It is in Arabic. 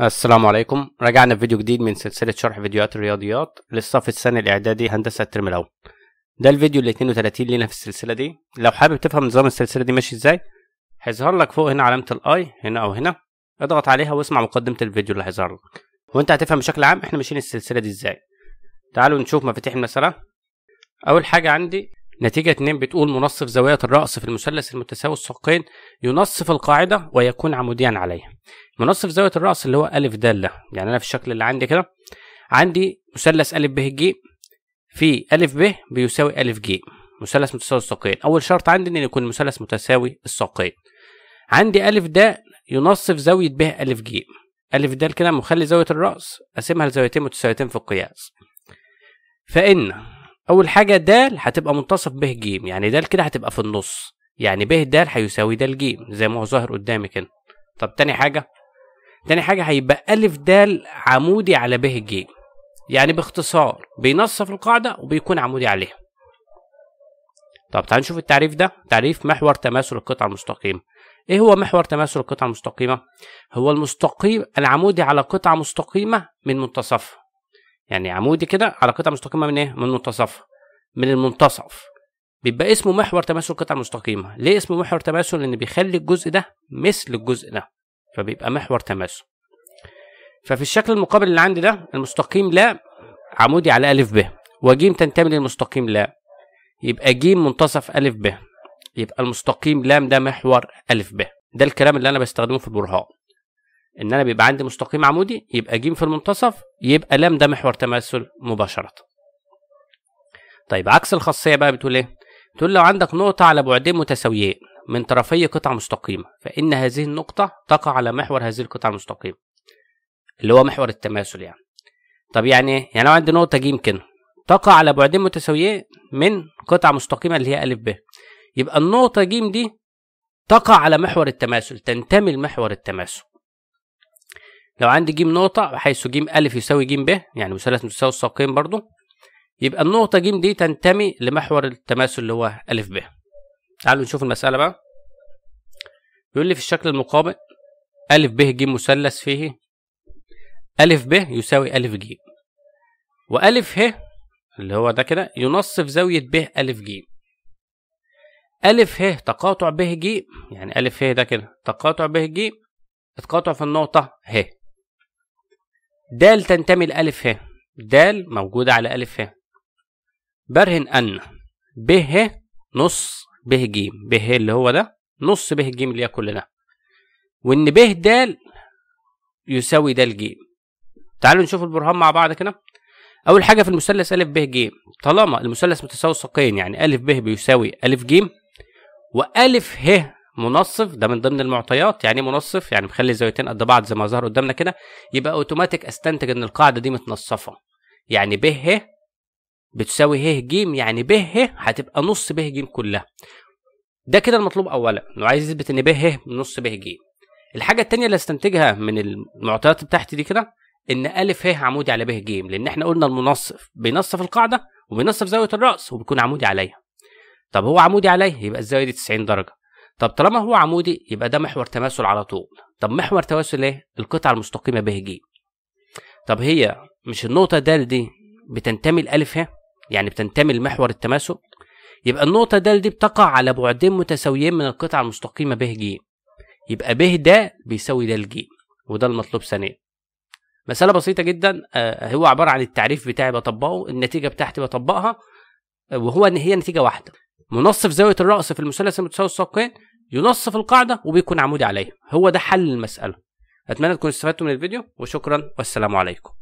السلام عليكم رجعنا في فيديو جديد من سلسلة شرح فيديوهات الرياضيات للصف الثاني الإعدادي هندسة الترم الأول ده الفيديو ال 32 لينا في السلسلة دي لو حابب تفهم نظام السلسلة دي ماشي ازاي هيظهر لك فوق هنا علامة الاي هنا أو هنا اضغط عليها واسمع مقدمة الفيديو اللي هيظهر لك وانت هتفهم بشكل عام احنا ماشيين السلسلة دي ازاي تعالوا نشوف مفاتيح المسألة أول حاجة عندي نتيجة 2 بتقول منصف زاوية الرأس في المثلث المتساوي الساقين ينصف القاعدة ويكون عموديا عليها منصف زاويه الراس اللي هو ا د يعني انا في الشكل اللي عندي كده عندي مثلث ا ب ج في ا ب بيساوي ا ج مثلث متساوي الساقين اول شرط عندي ان يكون مثلث متساوي الساقين عندي ا د ينصف زاويه ب ا ج ا د كده مخلي زاويه الراس اسمها لزاويتين متساويتين في القياس فان اول حاجه د هتبقى منتصف ب ج يعني د كده هتبقى في النص يعني ب د هيساوي د ج زي ما هو ظاهر قدامي كده طب تاني حاجه تاني حاجة هيبقى ألف دال عمودي على به الجيم يعني باختصار بينصف القاعدة وبيكون عمودي عليها طب تعال نشوف التعريف ده تعريف محور تماثل القطعة المستقيمة ايه هو محور تماثل القطعة المستقيمة؟ هو المستقيم العمودي على قطعة مستقيمة من منتصفها يعني عمودي كده على قطعة مستقيمة من ايه؟ من منتصفها من المنتصف بيبقى اسمه محور تماثل القطعة المستقيمة ليه اسمه محور تماثل؟ لأن بيخلي الجزء ده مثل الجزء ده فبيبقى محور تماسك ففي الشكل المقابل اللي عندي ده المستقيم لا عمودي على ألف ب وجيم تنتمي للمستقيم لا يبقى جيم منتصف ألف ب يبقى المستقيم لام ده محور ألف ب ده الكلام اللي أنا بستخدمه في البرهان إن أنا بيبقى عندي مستقيم عمودي يبقى جيم في المنتصف يبقى لام ده محور تماثل مباشرة طيب عكس الخاصية بقى بتقول إيه؟ بتقول لو عندك نقطة على بعدين متساويين من طرفي قطعة مستقيمة فإن هذه النقطة تقع على محور هذه القطعة المستقيمة اللي هو محور التماثل يعني طب يعني ايه؟ يعني لو عندي نقطة ج كده تقع على بعدين متساويين من قطعة مستقيمة اللي هي أ ب يبقى النقطة ج دي تقع على محور التماثل تنتمي لمحور التماثل لو عندي ج نقطة حيث ج أ يساوي ج ب يعني مثلث متساوي الساقين برضو يبقى النقطة ج دي تنتمي لمحور التماثل اللي هو أ ب تعالوا نشوف المسألة بقى بيقول لي في الشكل المقابل أ ب ج مثلث فيه أ ب يساوي أ ج وأ ه اللي هو ده كده ينصف زاوية ب أ ج أ ه تقاطع ب ج يعني أ ه ده كده تقاطع ب ج تقاطع في النقطة ه د تنتمي لأ ه د موجودة على أ ه برهن أن ب ه نص ب ج ب اللي هو ده نص ب ج اللي هي كلنا وان ب د يساوي د ج تعالوا نشوف البرهان مع بعض كده اول حاجه في المثلث ا ب ج طالما المثلث متساوي ساقين يعني ا ب بيساوي ا ج و ا ه منصف ده من ضمن المعطيات يعني ايه منصف يعني مخلي الزاويتين قد بعض زي ما ظهر قدامنا كده يبقى اوتوماتيك استنتج ان القاعده دي متنصفه يعني ب ه بتساوي ه ج يعني ب ه هتبقى نص ب ج كلها ده كده المطلوب اولا انه عايز يثبت ان ب ه نص ب ج الحاجه الثانيه اللي استنتجها من المعطيات بتاعتي دي كده ان ا ه عمودي على ب ج لان احنا قلنا المنصف بينصف القاعده وبينصف زاويه الراس وبيكون عمودي عليها طب هو عمودي عليه يبقى الزاويه دي 90 درجه طب طالما هو عمودي يبقى ده محور تماثل على طول طب محور تماثل ايه القطعه المستقيمه ب ج طب هي مش النقطه د دي بتنتمي لالف ه يعني بتنتمي لمحور التماسك يبقى النقطة دال دي بتقع على بعدين متساويين من القطعة المستقيمة ب ج يبقى ب ده بيساوي ده لج وده المطلوب ثانيا مسألة بسيطة جدا آه، هو عبارة عن التعريف بتاعي بطبقه النتيجة بتاعتي بطبقها وهو ان هي نتيجة واحدة منصف زاوية الرأس في المثلث المتساوي الساقين ينصف القاعدة وبيكون عمودي عليها هو ده حل المسألة أتمنى تكونوا استفدتوا من الفيديو وشكرا والسلام عليكم